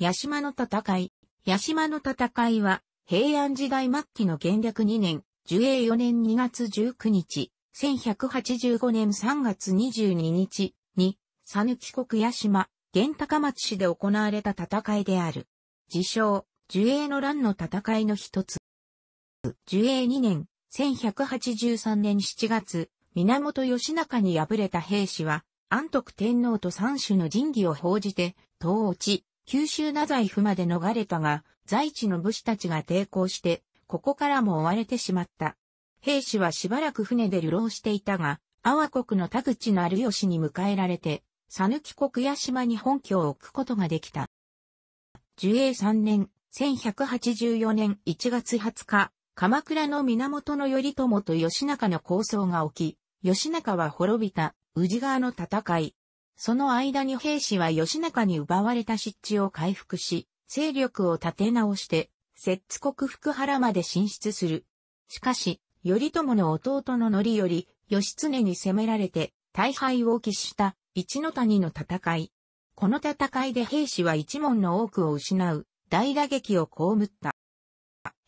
八島の戦い。八島の戦いは、平安時代末期の元略2年、寿永4年2月19日、1185年3月22日に、佐抜国八島、玄高町市で行われた戦いである。自称、寿永の乱の戦いの一つ。寿永2年、1183年7月、源義仲に敗れた兵士は、安徳天皇と三種の神器を奉じて、東落ち、九州な宰府まで逃れたが、在地の武士たちが抵抗して、ここからも追われてしまった。兵士はしばらく船で流浪していたが、阿波国の田口のある吉に迎えられて、佐抜国屋島に本拠を置くことができた。寿永3年、1184年1月20日、鎌倉の源頼朝と義仲の抗争が起き、義仲は滅びた宇治川の戦い、その間に兵士は吉中に奪われた湿地を回復し、勢力を立て直して、摂津国福原まで進出する。しかし、頼朝の弟の範より、義経に攻められて、大敗を喫した、一の谷の戦い。この戦いで兵士は一門の多くを失う、大打撃を被った。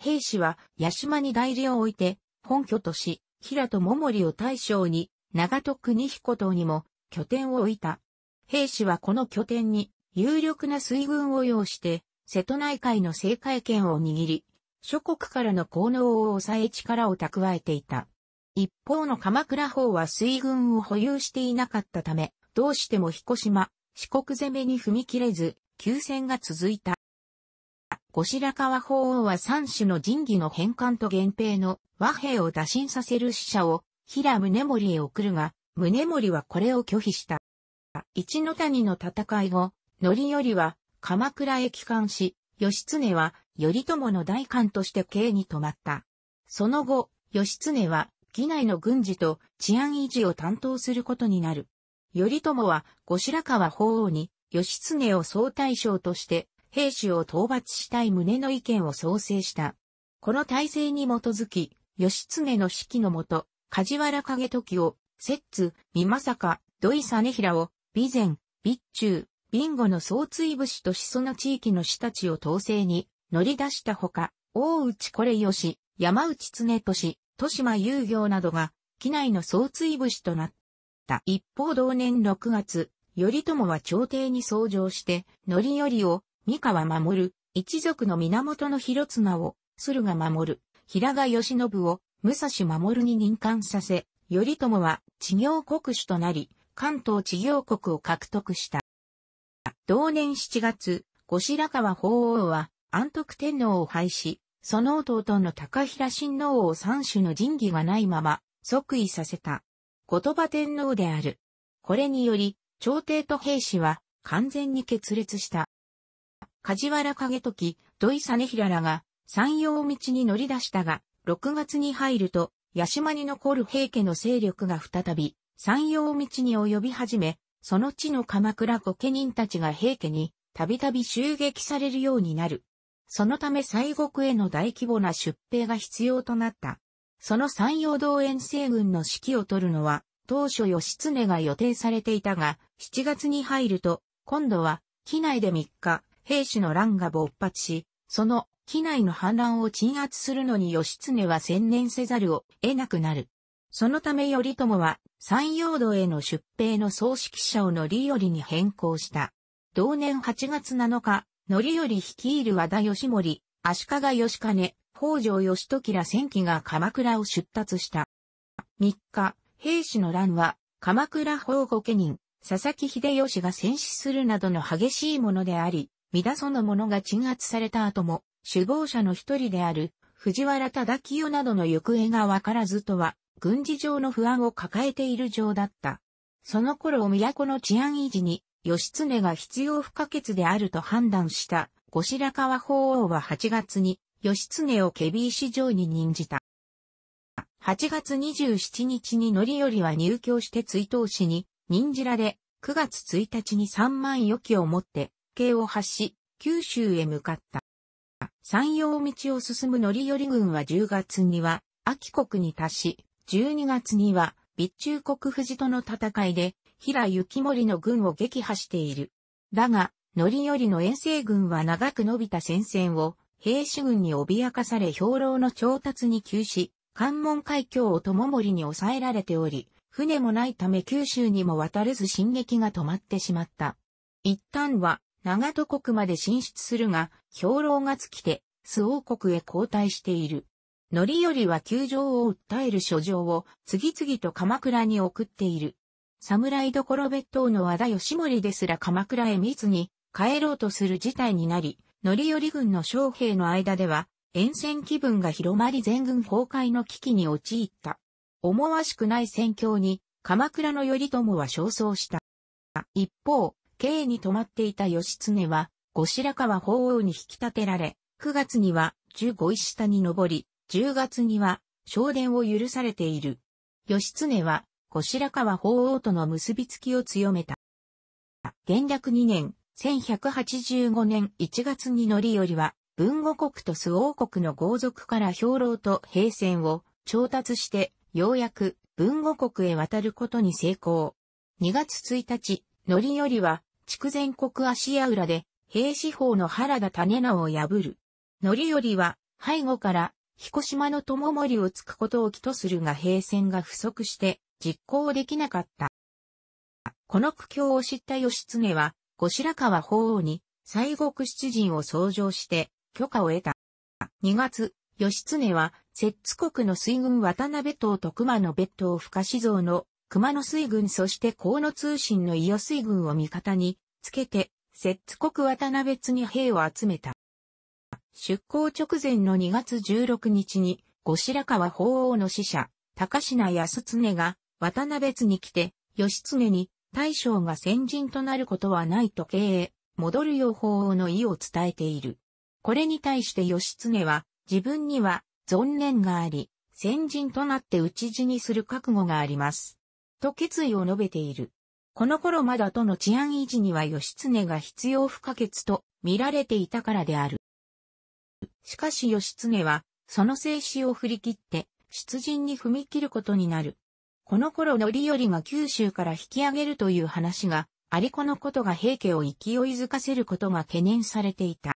兵士は、八島に代理を置いて、本拠とし、平と桃森を大将に、長徳に彦等にも、拠点を置いた。兵士はこの拠点に有力な水軍を要して、瀬戸内海の政界権を握り、諸国からの効能を抑え力を蓄えていた。一方の鎌倉方は水軍を保有していなかったため、どうしても彦島、四国攻めに踏み切れず、休戦が続いた。後白河法王は三種の神器の返還と源平の和平を打診させる使者を平宗盛へ送るが、宗盛はこれを拒否した。一の谷の戦い後、範頼は鎌倉へ帰還し、義経は頼朝の大官として刑に止まった。その後、義経は義内の軍事と治安維持を担当することになる。頼朝は後白河法皇に義経を総大将として兵士を討伐したい旨の意見を創生した。この体制に基づき、義経の指揮のもと、梶原景時を摂津、美さか、土井実平を、備前、備中、備後の総追武士としその地域の士たちを統制に乗り出したほか、大内これよし、山内常俊、豊島遊行などが、機内の総追武士となった。一方同年6月、頼朝は朝廷に奏上して、乗り寄りを、三河守る、一族の源の広綱を、駿河守る、平賀義信を、武蔵守に任官させ、頼朝は知行国主となり、関東知行国を獲得した。同年7月、後白河法皇は安徳天皇を廃止、その弟の高平親王を三種の神器がないまま即位させた。言葉天皇である。これにより、朝廷と兵士は完全に決裂した。梶原景時、土井実平らが山陽道に乗り出したが、6月に入ると八島に残る平家の勢力が再び、山陽道に及び始め、その地の鎌倉御家人たちが平家に、たびたび襲撃されるようになる。そのため西国への大規模な出兵が必要となった。その山陽道遠征軍の指揮を取るのは、当初義経が予定されていたが、7月に入ると、今度は、機内で3日、兵士の乱が勃発し、その機内の反乱を鎮圧するのに義経は専念せざるを得なくなる。そのため頼朝は山陽道への出兵の総指揮者を乗り寄りに変更した。同年8月7日、乗り寄り率いる和田義盛、足利義兼、北条義時ら戦機が鎌倉を出立した。3日、兵士の乱は、鎌倉法御家人、佐々木秀吉が戦死するなどの激しいものであり、三田そのものが鎮圧された後も、首謀者の一人である藤原忠清などの行方がわからずとは、軍事上の不安を抱えている状だった。その頃都の治安維持に、義経が必要不可欠であると判断した、後白河法皇は8月に、義経をケビー市場に任じた。8月27日によりは入居して追悼しに、任じられ、9月1日に3万余機を持って、刑を発し、九州へ向かった。山陽道を進む乗り寄り軍は10月には、秋国に達し、12月には、備中国富士との戦いで、平幸森の軍を撃破している。だが、乗り寄りの遠征軍は長く伸びた戦線を、兵士軍に脅かされ兵糧の調達に急し、関門海峡を友森に抑えられており、船もないため九州にも渡れず進撃が止まってしまった。一旦は長戸国まで進出するが、兵糧が尽きて、周王国へ交代している。範頼は窮状を訴える書状を次々と鎌倉に送っている。侍どころ別当の和田義盛ですら鎌倉へ密に帰ろうとする事態になり、範頼軍の将兵の間では、沿線気分が広まり全軍崩壊の危機に陥った。思わしくない戦況に、鎌倉の頼朝は焦燥した。一方、京に泊まっていた義経は、後白河法王に引き立てられ、9月には十五石下に登り、10月には昇殿を許されている。義経は、後白河法王との結びつきを強めた。元略2年、1185年1月に則頼は、文後国と周王国の豪族から兵糧と兵船を調達して、ようやく文後国へ渡ることに成功。2月1日、則りは筑前国足屋裏で、平四方の原田種名を破る。則頼は、背後から、彦島の友森を突くことを起とするが平戦が不足して、実行できなかった。この苦境を知った義経は、後白河法皇に、西国出陣を創上して、許可を得た。2月、義経は、摂津国の水軍渡辺島徳間の別当不可思像の熊野水軍そして河野通信の伊予水軍を味方につけて、摂津国渡辺津に兵を集めた。出港直前の2月16日に、後白河法皇の使者、高品康常が渡辺津に来て、義経に大将が先人となることはないと経営、戻るよう法王の意を伝えている。これに対して義経は、自分には、存念があり、先人となって討ち死にする覚悟があります。と決意を述べている。この頃まだとの治安維持には義経が必要不可欠と見られていたからである。しかし義経は、その静止を振り切って、出陣に踏み切ることになる。この頃のりよりが九州から引き上げるという話が、ありこのことが平家を勢いづかせることが懸念されていた。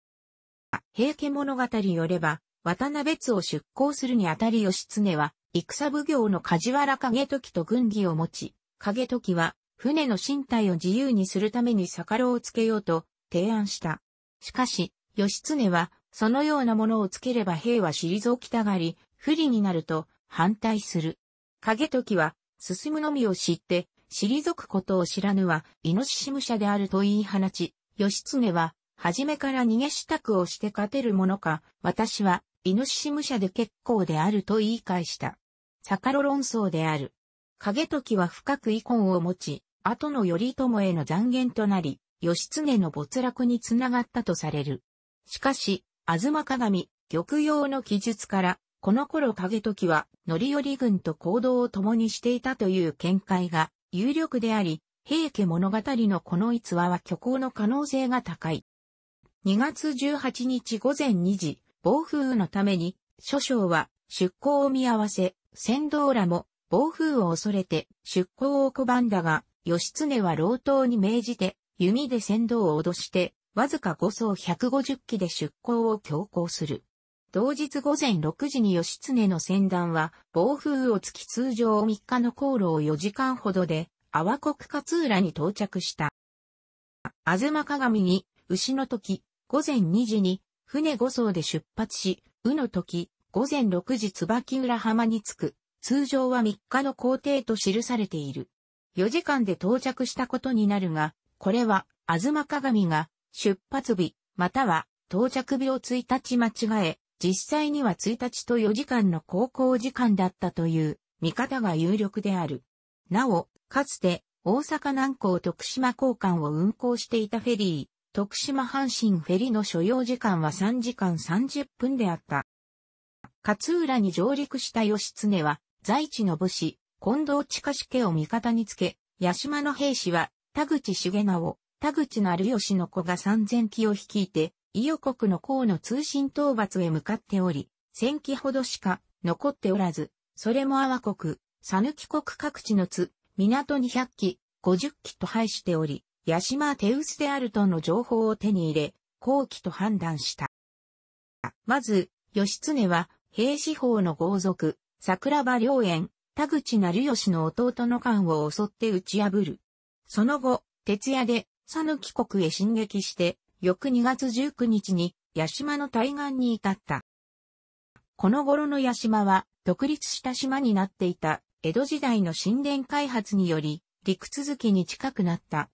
平家物語よれば、渡辺津を出港するにあたり義経は、戦奉行の梶原景時と軍議を持ち、景時は船の身体を自由にするために逆をつけようと提案した。しかし、義経はそのようなものをつければ兵は退きたがり、不利になると反対する。景時は進むのみを知って、退くことを知らぬは、イノシシ武者であると言い放ち、義経は、初めから逃げ支度をして勝てるものか、私は、イノシシ武者で結構であると言い返した。坂路論争である。影時は深く遺恨を持ち、後の頼朝への残言となり、義経の没落につながったとされる。しかし、東鏡、玉葉の記述から、この頃影時は、範頼軍と行動を共にしていたという見解が有力であり、平家物語のこの逸話は虚構の可能性が高い。2月18日午前2時、暴風雨のために、諸将は出港を見合わせ、船頭らも暴風を恐れて出港を拒んだが、義経は老頭に命じて、弓で船頭を脅して、わずか5層150機で出港を強行する。同日午前6時に義経の船団は、暴風雨を突き通常3日の航路を4時間ほどで、阿波国勝浦に到着した。あずま鏡に、牛の時、午前2時に、船5艘で出発し、うの時、午前6時椿浦浜に着く、通常は3日の行程と記されている。4時間で到着したことになるが、これは、あずま鏡が、出発日、または、到着日を1日間違え、実際には1日と4時間の航行時間だったという、見方が有力である。なお、かつて、大阪南港徳島港間を運航していたフェリー、徳島阪神フェリの所要時間は3時間30分であった。勝浦に上陸した義経は、在地の武士、近藤近し家を味方につけ、八島の兵士は、田口重直、田口成義の子が三千機を率いて、伊予国の甲の通信討伐へ向かっており、千機ほどしか残っておらず、それも阿波国、讃岐国各地の津、港200機、50機と配しており、マ・島手薄であるとの情報を手に入れ、後期と判断した。まず、義経は、平四法の豪族、桜庭良縁、田口成義の弟の間を襲って打ち破る。その後、徹夜で、讃岐国へ進撃して、翌2月19日に、シ島の対岸に至った。この頃のシ島は、独立した島になっていた、江戸時代の神殿開発により、陸続きに近くなった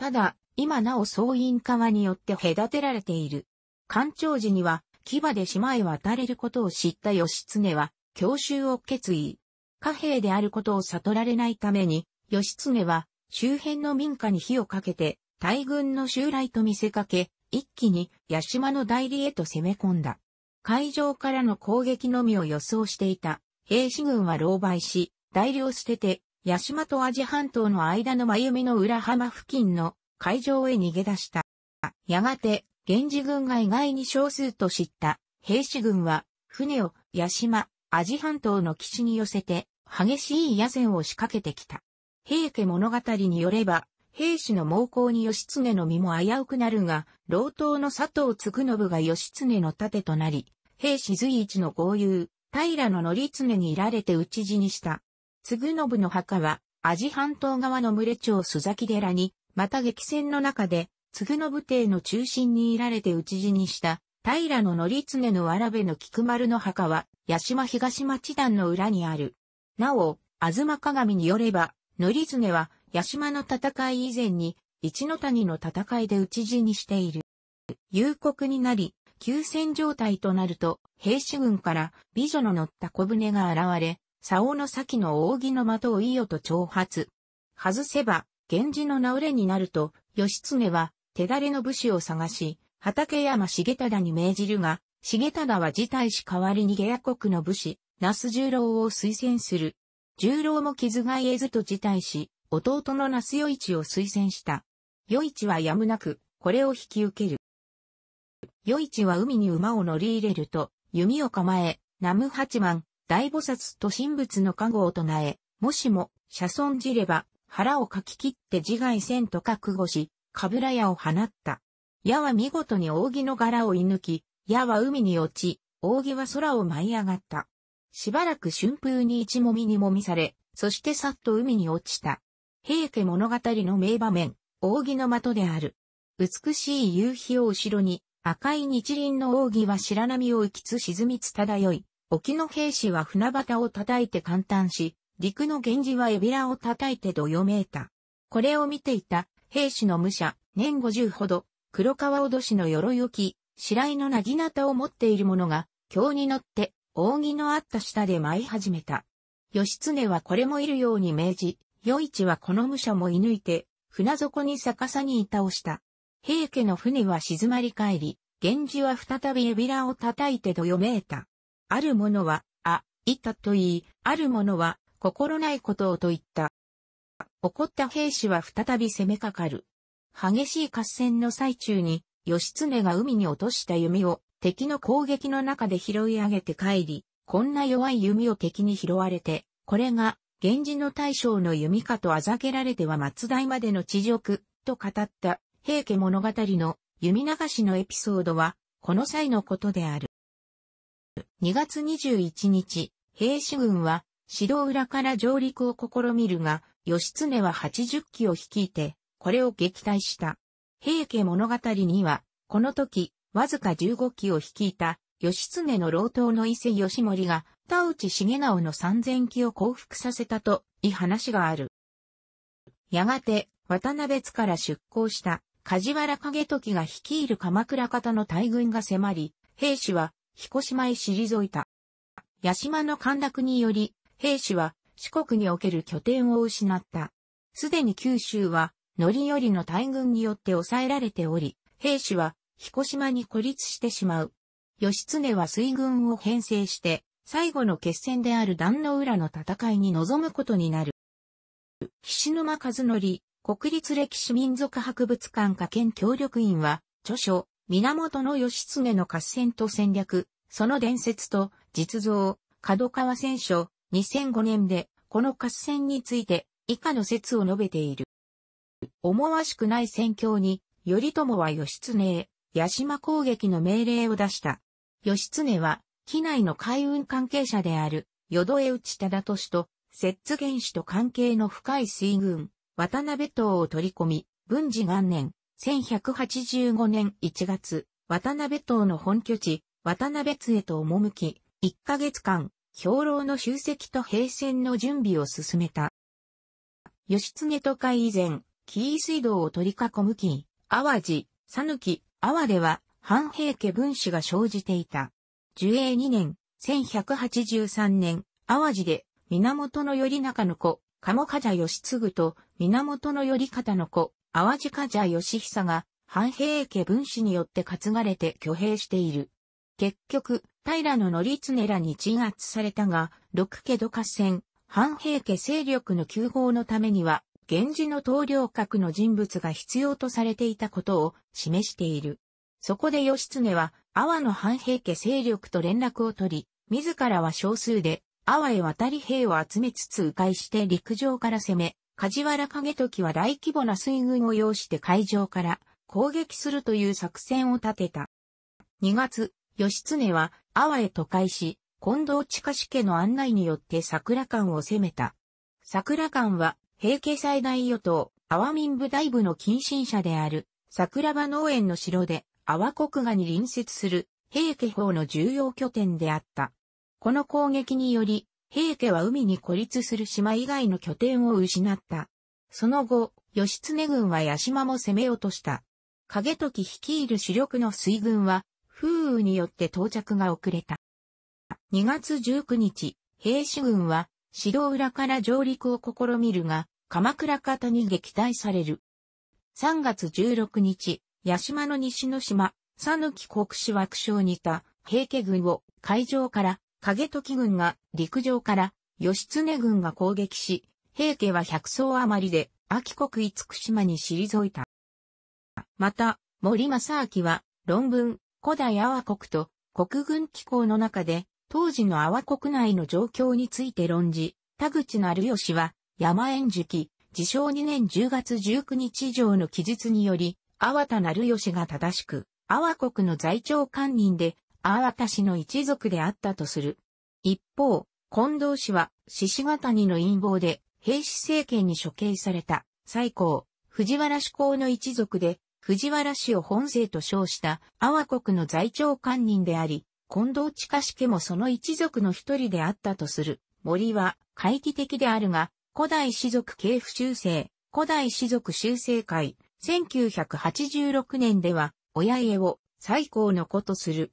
ただ、今なお総員川によって隔てられている。干潮時には、牙で島へ渡れることを知った義経は、教習を決意。貨幣であることを悟られないために、義経は、周辺の民家に火をかけて、大軍の襲来と見せかけ、一気に八島の代理へと攻め込んだ。海上からの攻撃のみを予想していた。兵士軍は狼狽し、大量捨てて、八島とアジ半島の間の真弓の裏浜付近の海上へ逃げ出した。やがて、源氏軍が意外に少数と知った兵士軍は、船を八島、アジ半島の岸に寄せて、激しい野戦を仕掛けてきた。平家物語によれば、兵士の猛攻に義経の身も危うくなるが、老頭の佐藤嗣信が義経の盾となり、兵士随一の豪遊、平野則常にいられて討ち死にした。嗣信の墓は、アジ半島側の群れ町須崎寺に、また激戦の中で、嗣信邸の中心にいられて討ち死にした、平野則常のわらべの菊丸の墓は、八島東町団の裏にある。なお、東鏡によれば、則常は、八島の戦い以前に、一の谷の戦いで討ち死にしている。夕刻になり、休戦状態となると、兵士軍から美女の乗った小舟が現れ、竿の先の扇の的をいいよと挑発。外せば、源氏の名れになると、義経は、手だれの武士を探し、畠山重忠に命じるが、重忠は辞退し代わりに下野国の武士、那須十郎を推薦する。十郎も傷がえずと辞退し、弟の那須与一を推薦した。与一はやむなく、これを引き受ける。与一は海に馬を乗り入れると、弓を構え、南無八幡、大菩薩と神仏の加護を唱え、もしも、車損じれば、腹をかき切って自害せんと覚悟し、かぶら矢を放った。矢は見事に扇の柄を射抜き、矢は海に落ち、扇は空を舞い上がった。しばらく春風に一もみにもみされ、そしてさっと海に落ちた。平家物語の名場面、扇の的である。美しい夕日を後ろに、赤い日輪の扇は白波を浮きつ沈みつ漂い、沖の兵士は船端を叩いて簡単し、陸の源氏はエビラを叩いてどよめいた。これを見ていた兵士の武者、年五十ほど、黒川脅しの鎧置き、白井のなぎなたを持っている者が、京に乗って、扇のあった下で舞い始めた。義経はこれもいるように命じ、余一はこの武者も射抜いて、船底に逆さに板をした。平家の船は静まり返り、源氏は再びエビラを叩いてどよめいた。あるものは、あ、いたと言い、あるものは、心ないことをと言った。怒った兵士は再び攻めかかる。激しい合戦の最中に、義経が海に落とした弓を敵の攻撃の中で拾い上げて帰り、こんな弱い弓を敵に拾われて、これが、源氏の大将の弓かとあざけられては松代までの地獄、と語った、平家物語の弓流しのエピソードは、この際のことである。2月21日、兵士軍は、指導裏から上陸を試みるが、義経は80機を率いて、これを撃退した。平家物語には、この時、わずか15機を率いた、義経の老頭の伊勢義盛が、田内重直の3000機を降伏させたと、い話がある。やがて、渡辺津から出港した、梶原景時が率いる鎌倉方の大軍が迫り、兵士は彦島へ退いた。八島の陥落により、兵士は四国における拠点を失った。すでに九州は、よりの大軍によって抑えられており、兵士は彦島に孤立してしまう。義経は水軍を編成して、最後の決戦である壇の浦の戦いに臨むことになる。菱沼和則、国立歴史民族博物館科研協力員は、著書、源義経の合戦と戦略、その伝説と実像、角川戦書、2005年で、この合戦について、以下の説を述べている。思わしくない戦況に、頼朝は義経へ、八島攻撃の命令を出した。義経は、機内の海運関係者である、淀江内忠俊と、摂津元氏と関係の深い水軍、渡辺党を取り込み、軍事元年、1185年1月、渡辺島の本拠地、渡辺津へと赴き、1ヶ月間、兵糧の集積と平戦の準備を進めた。義経都会以前、紀伊水道を取り囲む紀伊、淡路、ぬき、淡では、半平家分子が生じていた。樹永2年、1183年、淡路で、源頼中の子、鴨家義継と、源頼方の子、淡路家者義久が、藩平家分子によって担がれて挙兵している。結局、平野則常らに鎮圧されたが、六家土合戦、藩平家勢力の急報のためには、源氏の統領格の人物が必要とされていたことを示している。そこで義経は、阿波の藩平家勢力と連絡を取り、自らは少数で、阿波へ渡り兵を集めつつ迂回して陸上から攻め、梶原景時は大規模な水軍を要して海上から攻撃するという作戦を立てた。2月、義経は阿波へ都会し、近藤近志家の案内によって桜館を攻めた。桜館は平家最大与党、阿波民部大部の近親者である桜場農園の城で阿波国賀に隣接する平家法の重要拠点であった。この攻撃により、平家は海に孤立する島以外の拠点を失った。その後、義経軍は八島も攻め落とした。影時率いる主力の水軍は、風雨によって到着が遅れた。2月19日、兵士軍は、指導裏から上陸を試みるが、鎌倉方に撃退される。3月16日、八島の西の島、佐抜国志枠章にた平家軍を海上から影時軍が陸上から義経軍が攻撃し、平家は100層余りで、秋国五福島に退いた。また、森正明は、論文、古代阿波国と国軍機構の中で、当時の阿波国内の状況について論じ、田口成義は、山縁樹。自称2年10月19日以上の記述により、阿波田成義が正しく、阿波国の在庁官人で、あわた氏の一族であったとする。一方、近藤氏は、獅子ヶ谷の陰謀で、平氏政権に処刑された、最高、藤原氏公の一族で、藤原氏を本姓と称した、阿波国の在庁官人であり、近藤近氏家もその一族の一人であったとする。森は、会奇的であるが、古代氏族系府修正、古代氏族修正会、1986年では、親家を、最高の子とする。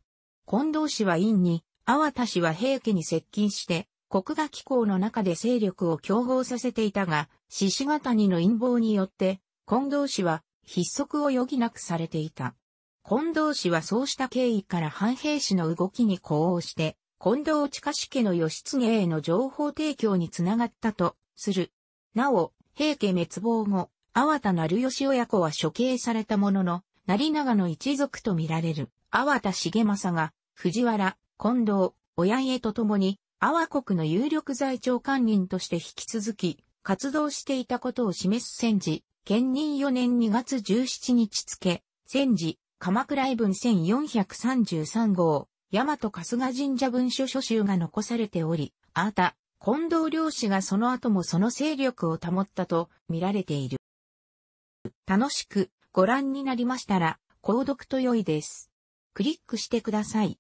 近藤氏は院に、阿和田氏は平家に接近して、国画機構の中で勢力を競合させていたが、獅子型にの陰謀によって、近藤氏は必則を余儀なくされていた。近藤氏はそうした経緯から反兵士の動きに呼応して、近藤近氏家の義経への情報提供につながったと、する。なお、平家滅亡後、阿和田成義親子は処刑されたものの、成長の一族と見られる、阿和田重政が、藤原、近藤、親家と共に、阿波国の有力財庁官人として引き続き、活動していたことを示す戦時、兼任4年2月17日付、戦時、鎌倉絵文1433号、大和春日神社文書書集が残されており、あた、近藤漁師がその後もその勢力を保ったと見られている。楽しくご覧になりましたら、購読と良いです。クリックしてください。